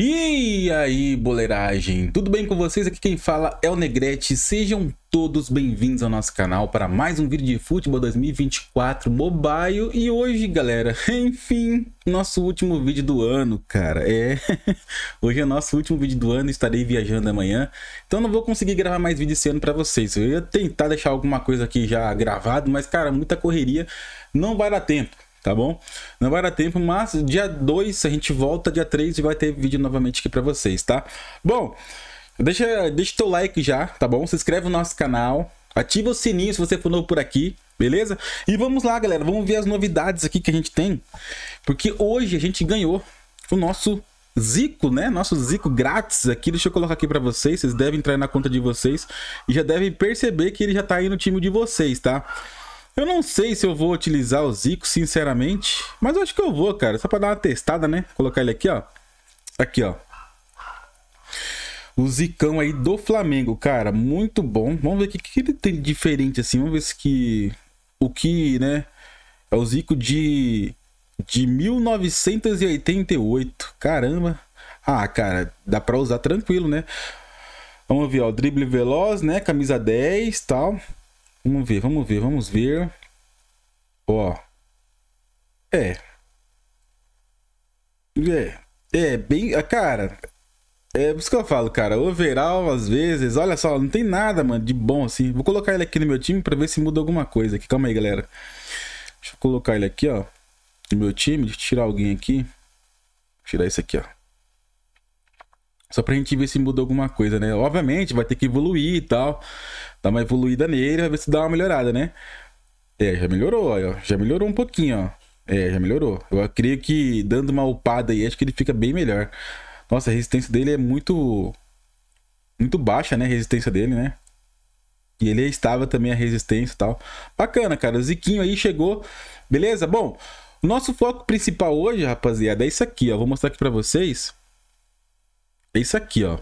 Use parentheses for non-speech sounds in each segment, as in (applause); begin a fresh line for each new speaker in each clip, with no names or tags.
E aí, boleiragem? Tudo bem com vocês? Aqui quem fala é o Negrete. Sejam todos bem-vindos ao nosso canal para mais um vídeo de futebol 2024 mobile. E hoje, galera, (laughs) enfim, nosso último vídeo do ano, cara. É, (laughs) hoje é nosso último vídeo do ano, estarei viajando amanhã. Então não vou conseguir gravar mais vídeo esse ano para vocês. Eu ia tentar deixar alguma coisa aqui já gravado, mas, cara, muita correria, não vai dar tempo tá bom? Não vai dar tempo, mas dia 2 a gente volta, dia 3 e vai ter vídeo novamente aqui pra vocês, tá? Bom, deixa, deixa teu like já, tá bom? Se inscreve no nosso canal, ativa o sininho se você for novo por aqui, beleza? E vamos lá, galera, vamos ver as novidades aqui que a gente tem, porque hoje a gente ganhou o nosso Zico, né? Nosso Zico grátis aqui. Deixa eu colocar aqui para vocês. Vocês devem entrar na conta de vocês e já devem perceber que ele já tá aí no time de vocês, tá? Eu não sei se eu vou utilizar o Zico, sinceramente. Mas eu acho que eu vou, cara. Só pra dar uma testada, né? Colocar ele aqui, ó. Aqui, ó. O Zicão aí do Flamengo, cara. Muito bom. Vamos ver o que, que ele tem de diferente, assim. Vamos ver se que... O que, né? É o Zico de... De 1988. Caramba. Ah, cara. Dá pra usar tranquilo, né? Vamos ver, ó. Drible veloz, né? Camisa 10 tal. Vamos ver, vamos ver, vamos ver. Ó. É. É. É bem. Ah, cara. É por isso que eu falo, cara. Overall, às vezes, olha só, não tem nada, mano, de bom assim. Vou colocar ele aqui no meu time pra ver se muda alguma coisa aqui. Calma aí, galera. Deixa eu colocar ele aqui, ó. No meu time. Deixa eu tirar alguém aqui. Tirar esse aqui, ó. Só pra gente ver se mudou alguma coisa, né? Obviamente, vai ter que evoluir e tal. Dá uma evoluída nele, vai ver se dá uma melhorada, né? É, já melhorou, ó. Já melhorou um pouquinho, ó. É, já melhorou. Eu creio que dando uma upada aí, acho que ele fica bem melhor. Nossa, a resistência dele é muito. Muito baixa, né? A resistência dele, né? E ele é estava também a resistência e tal. Bacana, cara. O Ziquinho aí chegou. Beleza? Bom, o nosso foco principal hoje, rapaziada, é isso aqui, ó. Vou mostrar aqui pra vocês. É isso aqui, ó.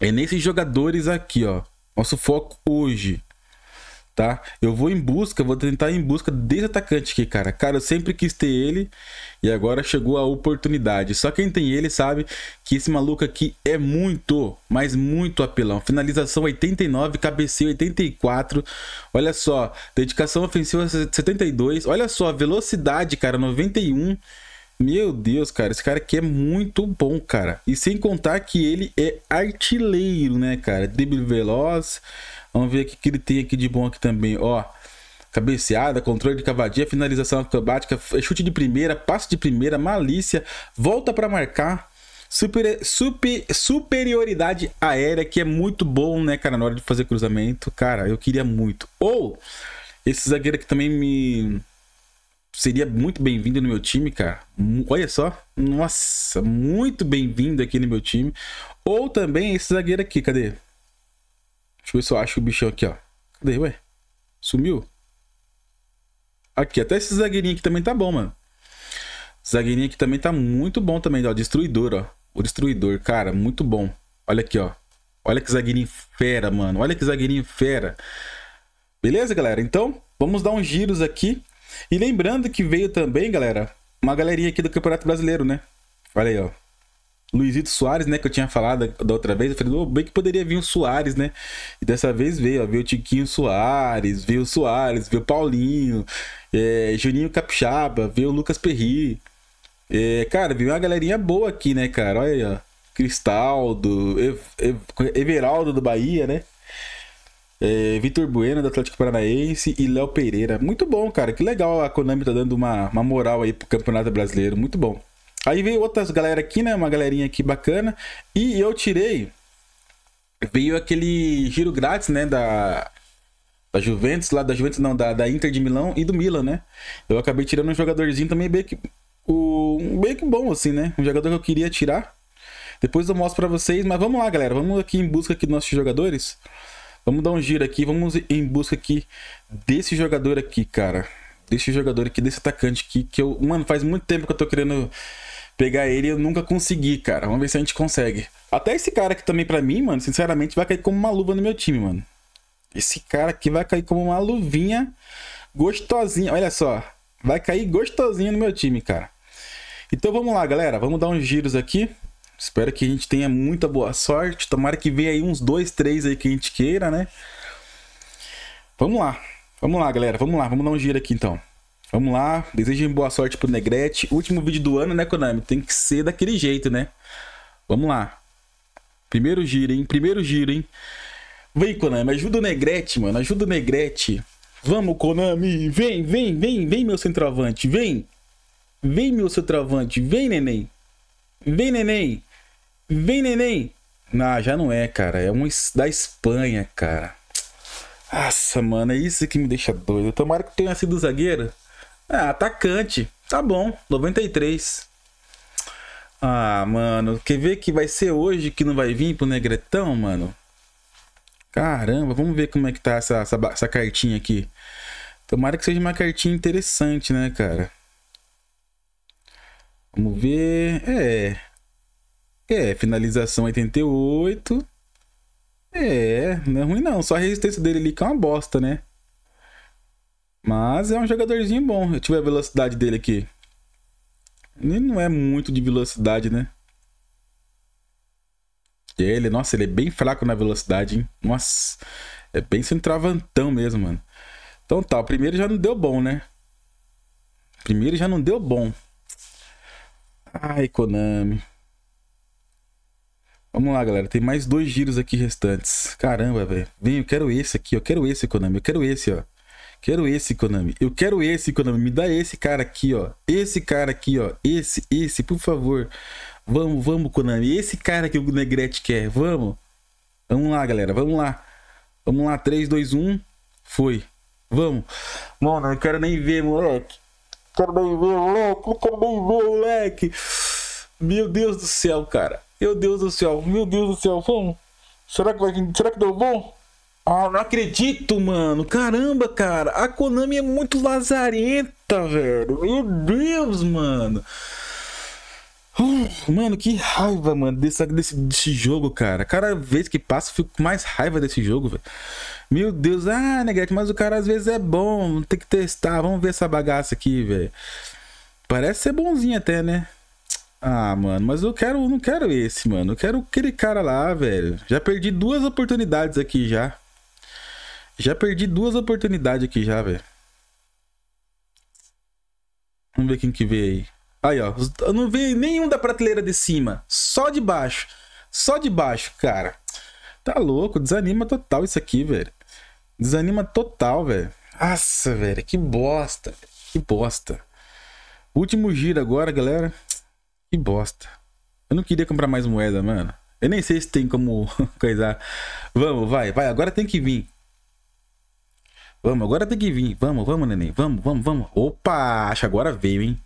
É nesses jogadores aqui, ó. Nosso foco hoje, tá? Eu vou em busca, vou tentar ir em busca desse atacante aqui, cara. Cara, eu sempre quis ter ele e agora chegou a oportunidade. Só quem tem ele sabe que esse maluco aqui é muito, mas muito apelão. Finalização 89, cabeceio 84. Olha só, dedicação ofensiva 72. Olha só, velocidade, cara, 91. Meu Deus, cara, esse cara aqui é muito bom, cara. E sem contar que ele é artilheiro, né, cara? Drible veloz. Vamos ver o que ele tem aqui de bom aqui também, ó. Cabeceada, controle de cavadinha finalização acrobática, chute de primeira, passe de primeira, malícia, volta para marcar, super, super, superioridade aérea, que é muito bom, né, cara, na hora de fazer cruzamento. Cara, eu queria muito. Ou, esse zagueiro que também me seria muito bem-vindo no meu time, cara. Olha só. Nossa, muito bem-vindo aqui no meu time. Ou também esse zagueiro aqui, cadê? Deixa eu ver se eu acho o bichão aqui, ó. Cadê, ué? Sumiu? Aqui, até esse zagueirinho aqui também tá bom, mano. Zagueirinho aqui também tá muito bom também, ó. Destruidor, ó. O Destruidor, cara, muito bom. Olha aqui, ó. Olha que zagueirinho fera, mano. Olha que zagueirinho fera. Beleza, galera? Então, vamos dar uns giros aqui e lembrando que veio também, galera, uma galerinha aqui do Campeonato Brasileiro, né? Olha aí, ó. Luizito Soares, né? Que eu tinha falado da outra vez. Eu falei, oh, bem que poderia vir o Soares, né? E dessa vez veio, ó. Veio o Tiquinho Soares, veio o Soares, veio o Paulinho, é, Juninho Capixaba, veio o Lucas Perri. É, cara, veio uma galerinha boa aqui, né, cara? Olha aí, ó. Cristaldo, Everaldo do Bahia, né? é, Vitor Bueno, do Atlético Paranaense, e Léo Pereira. Muito bom, cara. Que legal a Konami tá dando uma, uma moral aí pro Campeonato Brasileiro. Muito bom. Aí veio outras galera aqui, né? Uma galerinha aqui bacana. E eu tirei. Veio aquele giro grátis, né? Da, da Juventus, lá da Juventus, não, da, da Inter de Milão e do Milan, né? Eu acabei tirando um jogadorzinho também bem que, o, bem que bom, assim, né? Um jogador que eu queria tirar. Depois eu mostro para vocês, mas vamos lá, galera. Vamos aqui em busca aqui dos nossos jogadores. Vamos dar um giro aqui, vamos em busca aqui desse jogador aqui, cara. Desse jogador aqui, desse atacante aqui, que eu... Mano, faz muito tempo que eu tô querendo pegar ele e eu nunca consegui, cara. Vamos ver se a gente consegue. Até esse cara aqui também, pra mim, mano, sinceramente, vai cair como uma luva no meu time, mano. Esse cara aqui vai cair como uma luvinha gostosinha. Olha só, vai cair gostosinha no meu time, cara. Então vamos lá, galera. Vamos dar uns giros aqui. Espero que a gente tenha muita boa sorte. Tomara que venha aí uns dois, três aí que a gente queira, né? Vamos lá. Vamos lá, galera. Vamos lá. Vamos dar um giro aqui então. Vamos lá. desejo boa sorte pro Negrete. Último vídeo do ano, né, Konami? Tem que ser daquele jeito, né? Vamos lá. Primeiro giro, hein? Primeiro giro, hein? Vem, Konami. Ajuda o Negrete, mano. Ajuda o Negrete. Vamos, Konami. Vem, vem, vem, vem, meu centroavante. Vem. Vem, meu centroavante. Vem, neném. Vem, neném. Vem neném! Ah, já não é, cara. É um da Espanha, cara. Nossa, mano, é isso que me deixa doido. Tomara que tenha sido zagueiro. Ah, atacante. Tá bom, 93. Ah, mano, quer ver que vai ser hoje que não vai vir pro Negretão, mano? Caramba, vamos ver como é que tá essa, essa, essa cartinha aqui. Tomara que seja uma cartinha interessante, né, cara? Vamos ver. É. É, finalização 88. É, não é ruim não. Só a resistência dele ali que é uma bosta, né? Mas é um jogadorzinho bom. eu tive a velocidade dele aqui. Ele não é muito de velocidade, né? Ele, nossa, ele é bem fraco na velocidade, hein? Nossa, é bem centravantão mesmo, mano. Então tá, o primeiro já não deu bom, né? O primeiro já não deu bom. Ai, Konami. Vamos lá, galera. Tem mais dois giros aqui restantes. Caramba, velho. Vem, eu quero esse aqui. Eu quero esse, Konami. Eu quero esse, ó. Quero esse, Konami. Eu quero esse, Konami. Me dá esse cara aqui, ó. Esse cara aqui, ó. Esse, esse, por favor. Vamos, vamos, Konami. Esse cara que o Negrete quer. Vamos. Vamos lá, galera. Vamos lá. Vamos lá. 3, 2, 1. Foi. Vamos. Mano, eu quero nem ver, moleque. Quero nem ver, moleque. quero nem ver, moleque. Meu Deus do céu, cara. Meu Deus do céu, meu Deus do céu, vamos. Será que vai Será que deu bom? Ah, não acredito, mano. Caramba, cara. A Konami é muito lazarenta, velho. Meu Deus, mano. mano, que raiva, mano, desse, desse, desse jogo, cara. Cada vez que passa, eu fico com mais raiva desse jogo, velho. Meu Deus, ah, Negrete, mas o cara às vezes é bom. Tem que testar. Vamos ver essa bagaça aqui, velho. Parece ser bonzinho até, né? Ah, mano, mas eu quero, não quero esse, mano. Eu quero aquele cara lá, velho. Já perdi duas oportunidades aqui já. Já perdi duas oportunidades aqui já, velho. Vamos ver quem que veio aí. Aí, ó. Eu não veio nenhum da prateleira de cima. Só de baixo. Só de baixo, cara. Tá louco. Desanima total isso aqui, velho. Desanima total, velho. Nossa, velho. Que bosta. Que bosta. Último giro agora, galera. Que bosta. Eu não queria comprar mais moeda, mano. Eu nem sei se tem como (laughs) coisar. Vamos, vai, vai. Agora tem que vir. Vamos, agora tem que vir. Vamos, vamos, neném. Vamos, vamos, vamos. Opa, acho que agora veio, hein?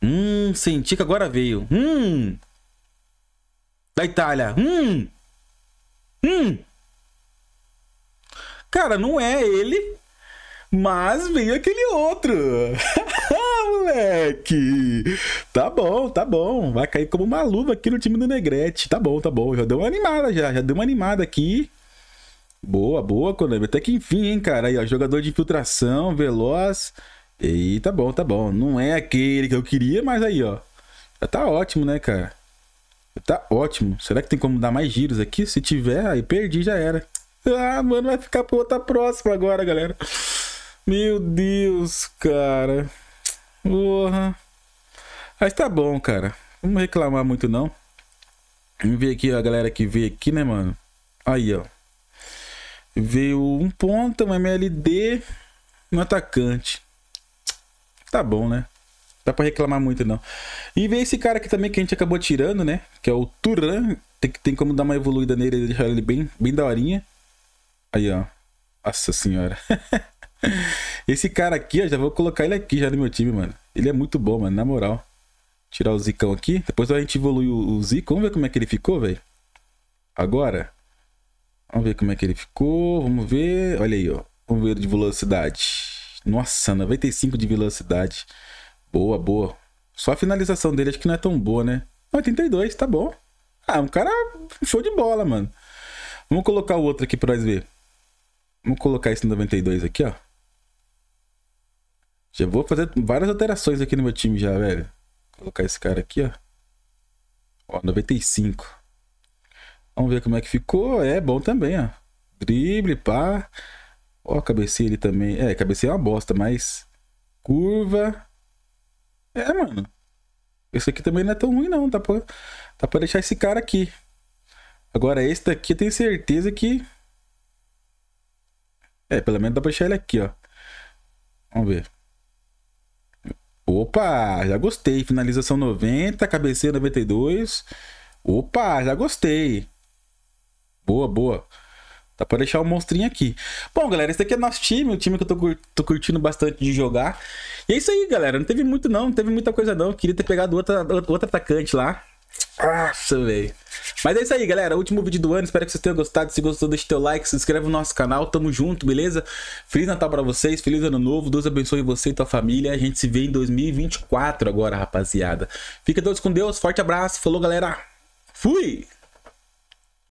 Hum, senti que agora veio. Hum. Da Itália. Hum. Hum. Cara, não é ele, mas veio aquele outro. (laughs) moleque! Tá bom, tá bom. Vai cair como uma luva aqui no time do Negrete. Tá bom, tá bom. Já deu uma animada, já. Já deu uma animada aqui. Boa, boa, Konami. Até que enfim, hein, cara. Aí, ó, jogador de infiltração, veloz. E tá bom, tá bom. Não é aquele que eu queria, mas aí, ó. Já tá ótimo, né, cara? Já tá ótimo. Será que tem como dar mais giros aqui? Se tiver, aí perdi, já era. Ah, mano, vai ficar pra outra próxima agora, galera. Meu Deus, cara. Porra. Mas tá bom, cara. Não reclamar muito, não. Vamos ver aqui a galera que veio aqui, né, mano? Aí, ó. Veio um ponta, um MLD, um atacante. Tá bom, né? Dá pra reclamar muito, não. E veio esse cara aqui também que a gente acabou tirando, né? Que é o Turan. Tem, tem como dar uma evoluída nele e deixar ele bem, bem daorinha. Aí, ó. Nossa senhora. (laughs) Esse cara aqui, ó, já vou colocar ele aqui já no meu time, mano. Ele é muito bom, mano, na moral. Tirar o Zicão aqui. Depois a gente evolui o Zico. Vamos ver como é que ele ficou, velho. Agora. Vamos ver como é que ele ficou. Vamos ver. Olha aí, ó. Vamos ver de velocidade. Nossa, 95 de velocidade. Boa, boa. Só a finalização dele acho que não é tão boa, né? 82, tá bom. Ah, um cara show de bola, mano. Vamos colocar o outro aqui pra nós ver. Vamos colocar esse 92 aqui, ó. Já vou fazer várias alterações aqui no meu time já, velho. Vou colocar esse cara aqui, ó. Ó, 95. Vamos ver como é que ficou. É bom também, ó. Drible, pá. Ó, cabeça ele também. É, cabeceia é uma bosta, mas... Curva. É, mano. Esse aqui também não é tão ruim, não. Dá pra, dá pra deixar esse cara aqui. Agora, esse daqui eu tenho certeza que... É, pelo menos dá pra deixar ele aqui, ó. Vamos ver. Opa, já gostei. Finalização 90, cabeceia 92. Opa, já gostei. Boa, boa. Dá pra deixar o um monstrinho aqui. Bom, galera, esse aqui é nosso time, o time que eu tô, tô, curtindo bastante de jogar. E é isso aí, galera. Não teve muito, não. Não teve muita coisa, não. queria ter pegado outro atacante lá. Nossa, velho. Mas é isso aí, galera. Último vídeo do ano. Espero que vocês tenham gostado. Se gostou, deixa teu like, se inscreve no nosso canal. Tamo junto, beleza? Feliz Natal pra vocês. Feliz Ano Novo. Deus abençoe você e tua família. A gente se vê em 2024 agora, rapaziada. Fica todos com Deus. Forte abraço. Falou, galera. Fui!